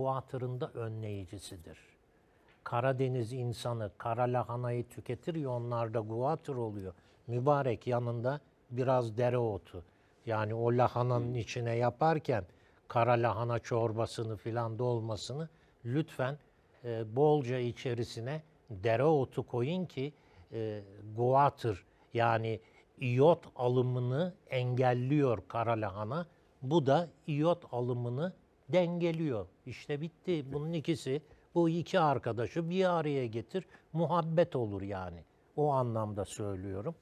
guatırında önleyicisidir. Karadeniz insanı kara lahanayı tüketir ya onlarda guatır oluyor. Mübarek yanında biraz dereotu. Yani o lahananın hmm. içine yaparken kara lahana çorbasını filan dolmasını lütfen e, bolca içerisine dereotu koyun ki e, guatır yani iot alımını engelliyor kara lahana. Bu da iot alımını dengeliyor. İşte bitti. Bunun ikisi bu iki arkadaşı bir araya getir. Muhabbet olur yani. O anlamda söylüyorum.